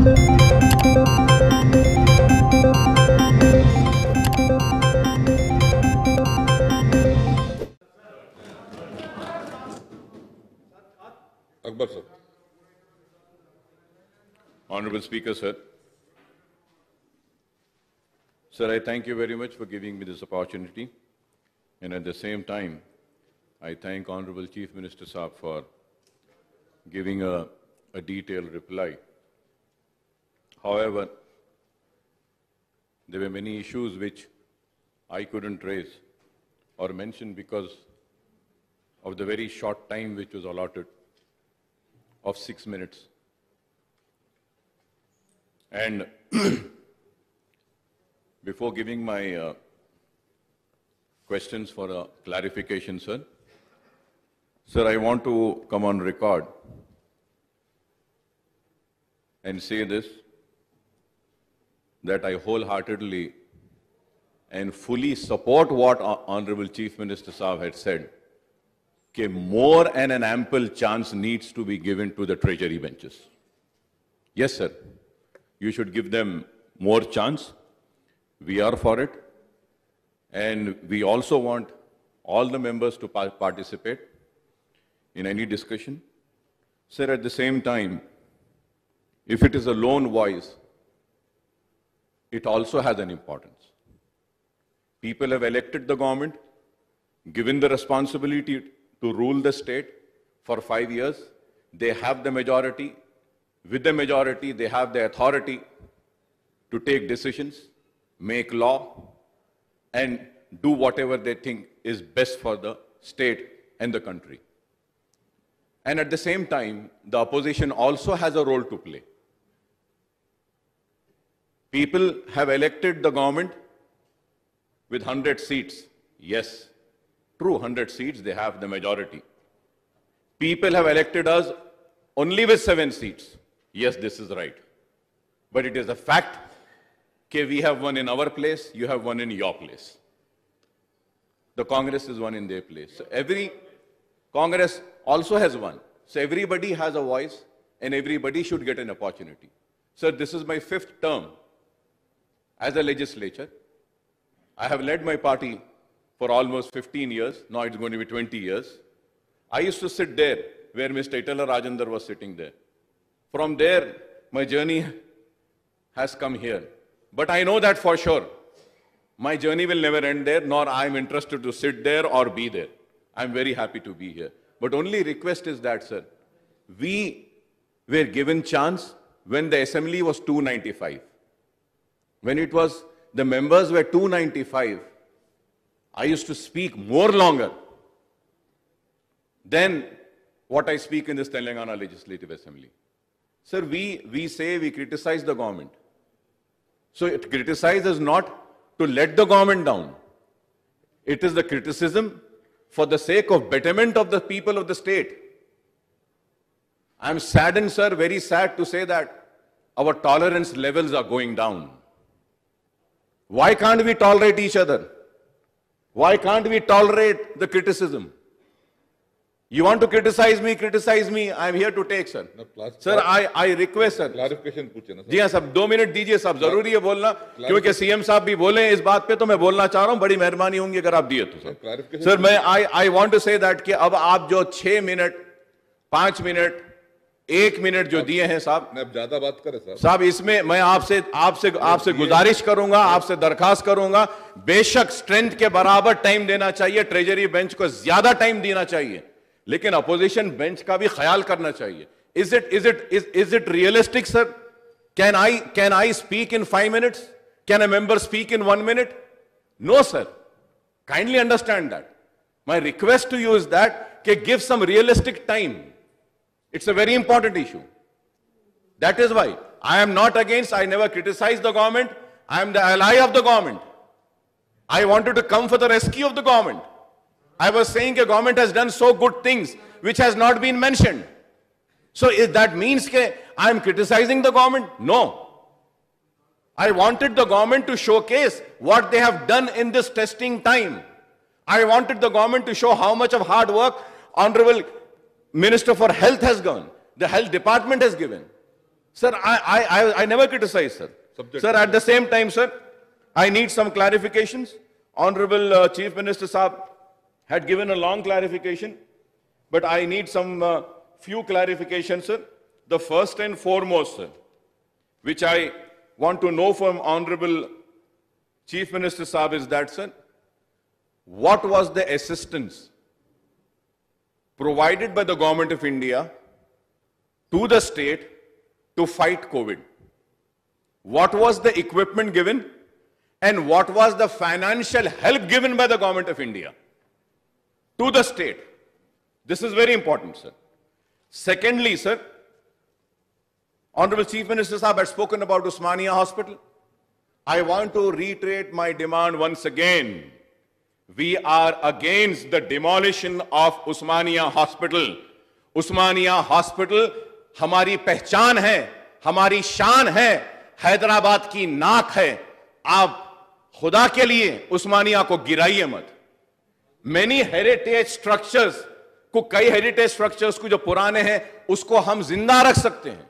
Akbar sir. Honorable Speaker sir. Sir, I thank you very much for giving me this opportunity. And at the same time, I thank Honorable Chief Minister Saab for giving a, a detailed reply However, there were many issues which I couldn't raise or mention because of the very short time which was allotted of six minutes. And before giving my uh, questions for a clarification, sir, sir, I want to come on record and say this that I wholeheartedly and fully support what Honorable Chief Minister Saab had said, that more and an ample chance needs to be given to the treasury benches. Yes, sir, you should give them more chance. We are for it. And we also want all the members to participate in any discussion. Sir, at the same time, if it is a lone voice, it also has an importance. People have elected the government, given the responsibility to rule the state for five years. They have the majority. With the majority, they have the authority to take decisions, make law, and do whatever they think is best for the state and the country. And at the same time, the opposition also has a role to play. People have elected the government with 100 seats. Yes, true, 100 seats, they have the majority. People have elected us only with seven seats. Yes, this is right. But it is a fact okay, we have one in our place, you have one in your place. The Congress is one in their place. So every Congress also has one. So everybody has a voice and everybody should get an opportunity. So this is my fifth term as a legislature. I have led my party for almost 15 years. Now it's going to be 20 years. I used to sit there where Mr. Itala Rajendar was sitting there. From there, my journey has come here. But I know that for sure. My journey will never end there, nor I'm interested to sit there or be there. I'm very happy to be here. But only request is that, sir, we were given chance when the assembly was 295. When it was, the members were 295, I used to speak more longer than what I speak in this Telangana Legislative Assembly. Sir, we, we say we criticize the government. So it criticises not to let the government down. It is the criticism for the sake of betterment of the people of the state. I am saddened, sir, very sad to say that our tolerance levels are going down. Why can't we tolerate each other? Why can't we tolerate the criticism? You want to criticize me, criticize me. I am here to take, sir. No, sir, I, I request, sir. Clarification पूछे ना जी हाँ सब दो minute दीजिए सब जरूरी है बोलना क्योंकि सीएम साहब भी बोले इस बात पे तो मैं बोलना चाह रहा हूँ बड़ी मेहरबानी होंगी अगर आप दिए तो sir sir main i i want to say that ki ab aap jo 6 minute 5 minute एक मिनट जो दिए हैं साहब मैं ज्यादा बात करें साहब साहब इसमें मैं आपसे आपसे आपसे गुजारिश करूंगा आपसे दरखास्त करूंगा बेशक स्ट्रेंथ के बराबर टाइम देना चाहिए ट्रेजरी बेंच को ज्यादा टाइम देना चाहिए लेकिन अपोजिशन बेंच का भी ख्याल करना चाहिए is it is it is it realistic sir can I can I speak in five minutes can a member speak in one minute no sir kindly understand that my request to use that के give some realistic time It's a very important issue. That is why I am not against, I never criticize the government. I am the ally of the government. I wanted to come for the rescue of the government. I was saying a government has done so good things which has not been mentioned. So if that means that I am criticizing the government? No. I wanted the government to showcase what they have done in this testing time. I wanted the government to show how much of hard work Honorable Minister for Health has gone. The Health Department has given. Sir, I, I, I, I never criticize, sir. Subject sir, at the same time, sir, I need some clarifications. Honorable uh, Chief Minister Saab had given a long clarification, but I need some uh, few clarifications, sir. The first and foremost, sir, which I want to know from Honorable Chief Minister Saab is that, sir, what was the assistance provided by the government of India to the state to fight COVID. What was the equipment given and what was the financial help given by the government of India to the state? This is very important, sir. Secondly, sir, Honorable Chief Minister Saab had spoken about Usmania Hospital. I want to reiterate my demand once again we are against the demolition of Usmania Hospital. Usmania Hospital हमारी पहचान है हमारी शान है हैदराबाद की नाक है आप खुदा के लिए उस्मानिया को गिराइए मत मैनी हेरिटेज स्ट्रक्चर्स को कई हेरिटेज स्ट्रक्चर्स को जो पुराने हैं उसको हम जिंदा रख सकते हैं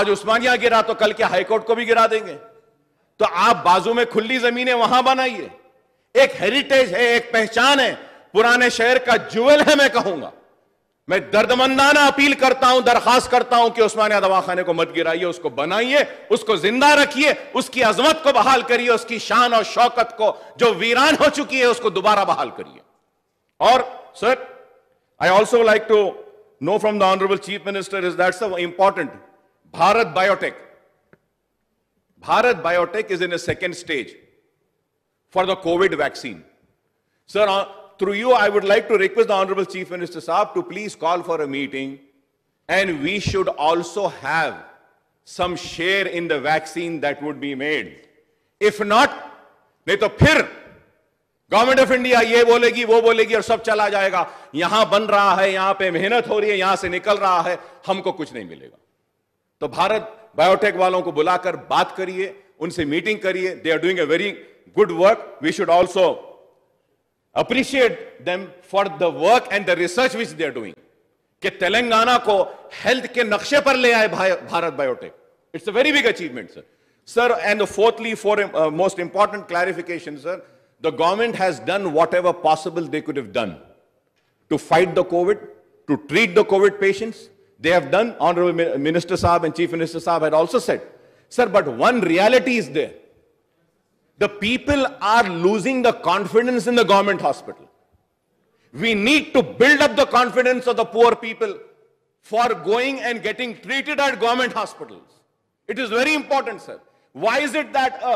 आज उस्मानिया गिरा तो कल के हाईकोर्ट को भी गिरा देंगे तो आप बाजू में खुली जमीनें वहां बनाइए एक हेरिटेज है एक पहचान है पुराने शहर का जुवेल है मैं कहूंगा मैं दर्दमंदाना अपील करता हूं दरखास्त करता हूं कि उस्मानिया दवाखाने को मत गिराइए उसको बनाइए उसको जिंदा रखिए उसकी अजमत को बहाल करिए उसकी शान और शौकत को जो वीरान हो चुकी है उसको दोबारा बहाल करिए और sir I also like to know from the honourable chief minister is that important Bharat Biotech Bharat Biotech is in a second stage for the COVID vaccine. Sir, uh, through you, I would like to request the Honorable Chief Minister Saab to please call for a meeting and we should also have some share in the vaccine that would be made. If not, नहीं तो फिर government of India ये बोलेगी वो बोलेगी और सब चला जाएगा यहां बन रहा है यहां पे मेहनत हो रही है यहां से निकल रहा है हमको कुछ नहीं मिलेगा तो भारत बायोटेक वालों को बुलाकर बात करिए उनसे मीटिंग करिए they are doing a very good work, we should also appreciate them for the work and the research which they are doing. Ke Telangana ko health ke nakshe par le Bharat Biotech. It's a very big achievement, sir. Sir, and the fourthly, for uh, most important clarification, sir, the government has done whatever possible they could have done to fight the COVID, to treat the COVID patients. They have done, Honorable Minister Saab and Chief Minister Saab had also said, sir, but one reality is there. The people are losing the confidence in the government hospital. We need to build up the confidence of the poor people for going and getting treated at government hospitals. It is very important, sir. Why is it that a,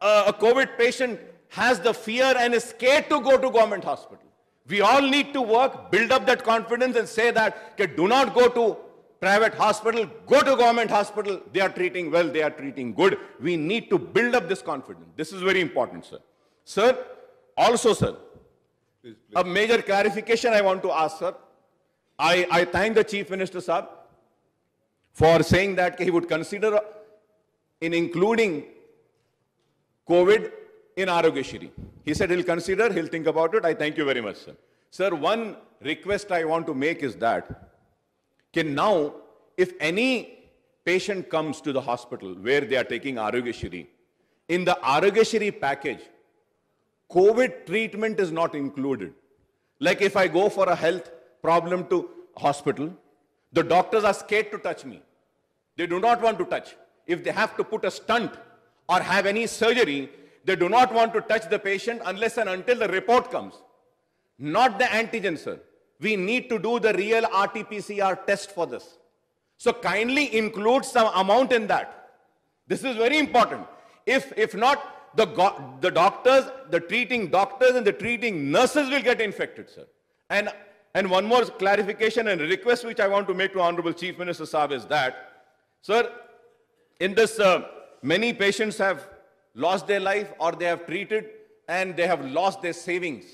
a, a COVID patient has the fear and is scared to go to government hospital? We all need to work, build up that confidence and say that, okay, do not go to private hospital, go to government hospital. They are treating well, they are treating good. We need to build up this confidence. This is very important, sir. Sir, also, sir, please, please. a major clarification I want to ask, sir. I, I thank the Chief Minister, sir, for saying that he would consider in including COVID in Arogeshiri. He said he'll consider, he'll think about it. I thank you very much, sir. Sir, one request I want to make is that Okay, now, if any patient comes to the hospital where they are taking Arugashiri, in the Arugashiri package, COVID treatment is not included. Like if I go for a health problem to hospital, the doctors are scared to touch me. They do not want to touch. If they have to put a stunt or have any surgery, they do not want to touch the patient unless and until the report comes. Not the antigen, sir we need to do the real RT-PCR test for this. So kindly include some amount in that. This is very important. If, if not, the, the doctors, the treating doctors and the treating nurses will get infected, sir. And, and one more clarification and request which I want to make to Honorable Chief Minister Saab is that, sir, in this, uh, many patients have lost their life or they have treated and they have lost their savings.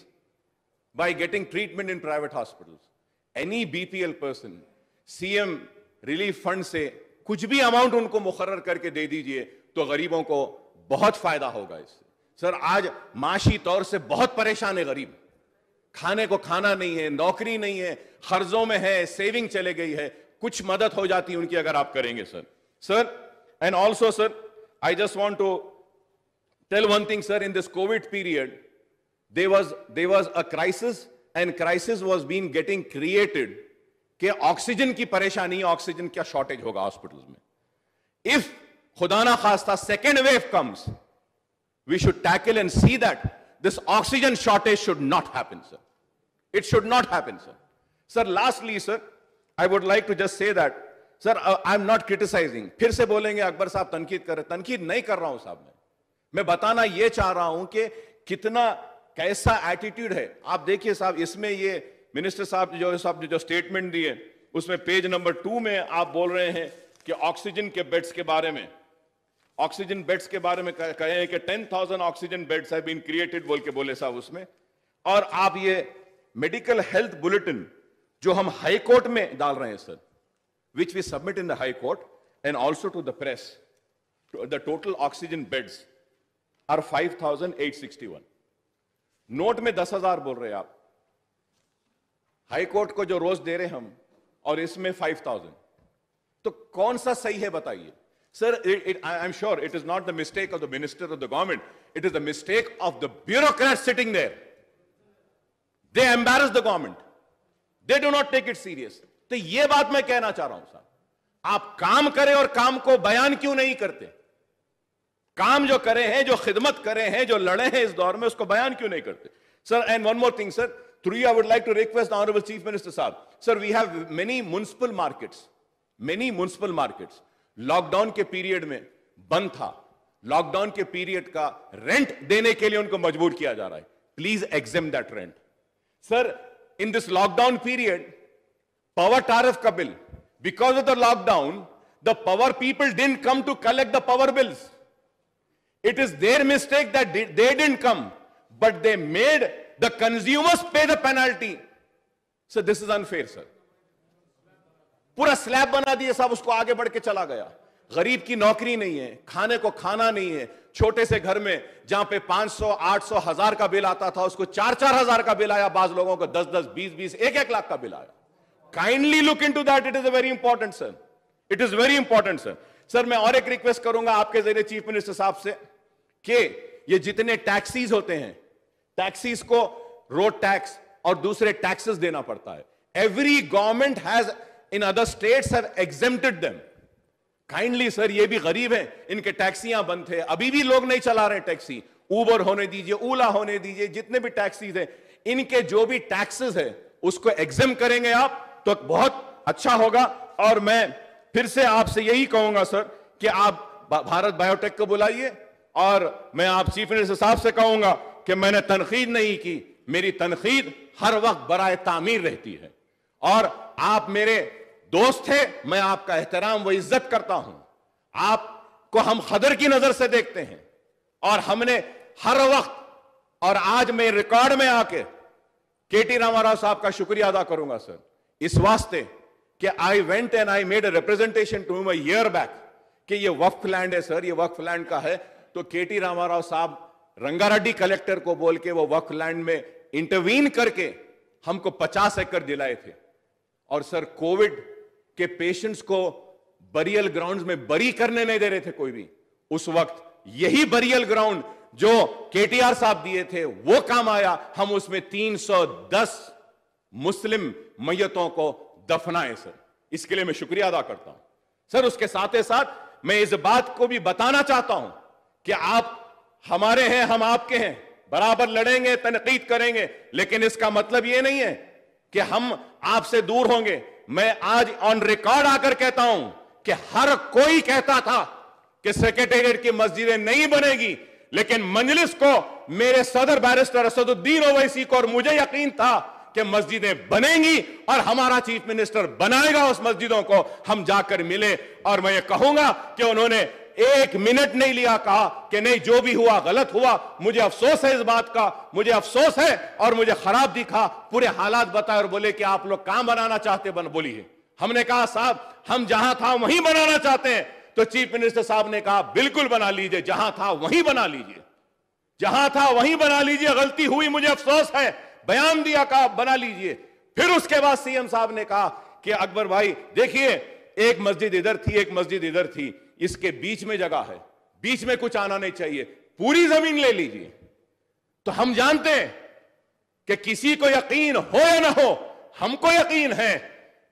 by getting treatment in private hospitals. Any BPL person, CM relief fund से कुछ भी amount उनको मुकर करके दे दीजिए तो गरीबों को बहुत फायदा होगा इससे सर आज माशी तौर से बहुत परेशान है गरीब खाने को खाना नहीं है नौकरी नहीं है खर्जों में है सेविंग चले गई है कुछ मदद हो जाती है उनकी अगर आप करेंगे sir sir and also sir I just want to tell one thing sir in this COVID period there was there was a crisis and crisis was being getting created कि ऑक्सीजन की परेशानी ऑक्सीजन क्या shortage होगा hospitals में if खुदा ना खास्ता second wave comes we should tackle and see that this oxygen shortage should not happen sir it should not happen sir sir lastly sir I would like to just say that sir I am not criticising फिर से बोलेंगे अकबर साहब तनकीद कर रहे तनकीद नहीं कर रहा हूं साहब मैं मैं बताना यह चाह रहा हूं कि कितना कैसा एटीट्यूड है आप देखिए साहब इसमें ये मिनिस्टर साहब जो साहब ने जो स्टेटमेंट दिए उसमें पेज नंबर टू में आप बोल रहे हैं कि ऑक्सीजन के बेड्स के बारे में ऑक्सीजन बेड्स के बारे में कह रहे हैं कि ten thousand oxygen beds have been created बोल के बोले साहब उसमें और आप ये मेडिकल हेल्थ बुलेटिन जो हम हाई कोर्ट में डाल रहे हैं sir which we submit in the high court and also to the press the total oxygen beds are five thousand eight sixty one note में दस हजार बोल रहे आप हाई कोर्ट को जो रोज दे रहे हम और इसमें फाइव थाउजेंड तो कौन सा सही है बताइए sir it I am sure it is not the mistake of the minister of the government it is the mistake of the bureaucrat sitting there they embarrass the government they do not take it serious तो यह बात मैं कहना चाह रहा हूं sir आप काम करें और काम को बयान क्यों नहीं करते काम जो करे हैं जो खिदमत करे हैं जो लड़े हैं इस दौर में उसको बयान क्यों नहीं करते sir and one more thing sir through I would like to request honourable chief minister साहब sir we have many municipal markets many municipal markets lockdown के पीरियड में बंद था लॉकडाउन के पीरियड का रेंट देने के लिए उनको मजबूर किया जा रहा है please exempt that rent sir in this lockdown period power का bill because of the lockdown the power people didn't come to collect the power bills It is their mistake that they didn't come, but they made the consumers pay the penalty. So this is unfair, sir. पूरा slab बना दिया साहब उसको आगे बढ़ के चला गया गरीब की नौकरी नहीं है खाने को खाना नहीं है छोटे से घर में जहां पे 500, 800, हजार का बिल आता था उसको चार चार हजार का बिल आया बाज लोगों को 10, 10, 20, 20, एक एक लाख का बिल आया kindly look into that it is very important sir it is very important sir sir मैं और एक रिक्वेस्ट करूंगा आपके जरिए चीफ मिनिस्टर साहब से कि ये जितने टैक्सीज होते हैं टैक्सीज को रोड टैक्स और दूसरे टैक्सेस देना पड़ता है every government has in other states have exempted them kindly sir ये भी गरीब हैं इनके टैक्सियां बंद थे अभी भी लोग नहीं चला रहे टैक्सी ऊबर होने दीजिए ओला होने दीजिए जितने भी टैक्सीज हैं इनके जो भी टैक्सेस है उसको एग्जेम करेंगे आप तो बहुत अच्छा होगा और मैं फिर से आपसे यही कहूंगा सर कि आप भारत बायोटेक को बुलाइए और मैं आप चीफ मिनिस्टर साहब से कहूंगा कि मैंने तनखीद नहीं की मेरी तनखीद हर वक्त बरए तामीर रहती है और आप मेरे दोस्त हैं मैं आपका एहतराम व इज्जत करता हूं आपको हम खदर की नजर से देखते हैं और हमने हर वक्त और आज मैं रिकॉर्ड में आके के टी रामाराव साहब का शुक्रिया अदा करूंगा सर इस वास्ते कि I went and I made a representation to him year back कि ये वक्फ लैंड है सर ये वक्फ लैंड का है तो के टी रामाराव साहब रंगारेड्डी कलेक्टर को बोल के वो वक्फ लैंड में इंटरवीन करके हमको 50 एकड़ दिलाए थे और सर कोविड के पेशेंट्स को बरियल ग्राउंड में बरी करने नहीं दे रहे थे कोई भी उस वक्त यही बरियल ग्राउंड जो केटीआर साहब दिए थे वो काम आया हम उसमें 310 मुस्लिम मैयतों को दफनाए सर इसके लिए मैं शुक्रिया अदा करता हूं सर उसके साथ ही साथ मैं इस बात को भी बताना चाहता हूं कि आप हमारे हैं हम आपके हैं बराबर लड़ेंगे तनकीद करेंगे लेकिन इसका मतलब यह नहीं है कि हम आपसे दूर होंगे मैं आज ऑन रिकॉर्ड आकर कहता हूं कि हर कोई कहता था कि सेक्रेटेरिएट की मस्जिदें नहीं बनेगी लेकिन मंजलिस को मेरे सदर बैरिस्टर असदुद्दीन ओवैसी को और मुझे यकीन था कि मस्जिदें बनेंगी और हमारा चीफ मिनिस्टर बनाएगा उस मस्जिदों को हम जाकर मिले और मैं ये कहूंगा कि उन्होंने एक मिनट नहीं लिया कहा कि नहीं जो भी हुआ गलत हुआ मुझे अफसोस है इस बात का मुझे अफसोस है और मुझे खराब दिखा पूरे हालात बताए और बोले कि आप लोग कहां बनाना चाहते बन बोलिए हमने कहा साहब हम जहां था वहीं बनाना चाहते हैं तो चीफ मिनिस्टर साहब ने कहा बिल्कुल बना लीजिए जहां था वहीं बना लीजिए जहां था वहीं बना लीजिए गलती हुई मुझे अफसोस है बयान दिया कहा बना लीजिए फिर उसके बाद सीएम साहब ने कहा कि अकबर भाई देखिए एक मस्जिद इधर थी एक मस्जिद इधर थी इसके बीच में जगह है बीच में कुछ आना नहीं चाहिए पूरी जमीन ले लीजिए तो हम जानते हैं कि किसी को यकीन हो या ना हो हमको यकीन है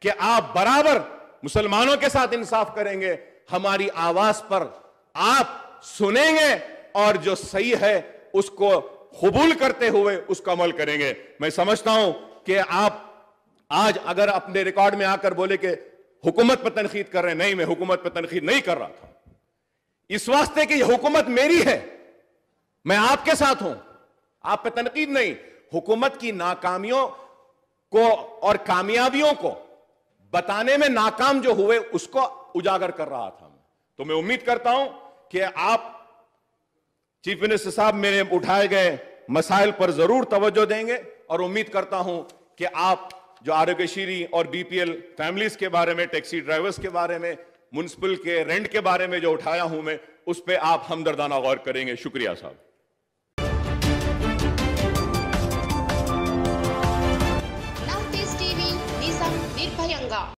कि आप बराबर मुसलमानों के साथ इंसाफ करेंगे हमारी आवाज पर आप सुनेंगे और जो सही है उसको कबूल करते हुए उसका अमल करेंगे मैं समझता हूं कि आप आज अगर अपने रिकॉर्ड में आकर बोले कि हुकूमत पर तनखीद कर रहे हैं नहीं मैं हुकूमत पर तनखीद नहीं कर रहा था इस वास्ते कि हुकूमत मेरी है मैं आपके साथ हूं आप पे तनकीद नहीं हुकूमत की नाकामियों को और कामयाबियों को बताने में नाकाम जो हुए उसको उजागर कर रहा था मैं तो मैं उम्मीद करता हूं कि आप चीफ मिनिस्टर साहब मेरे उठाए गए मसाइल पर जरूर तवज्जो देंगे और उम्मीद करता हूं कि आप जो आरोग्यश्री और बीपीएल फैमिलीज के बारे में टैक्सी ड्राइवर्स के बारे में म्यूनसिपल के रेंट के बारे में जो उठाया हूं मैं उस पर आप हमदर्दाना गौर करेंगे शुक्रिया साहब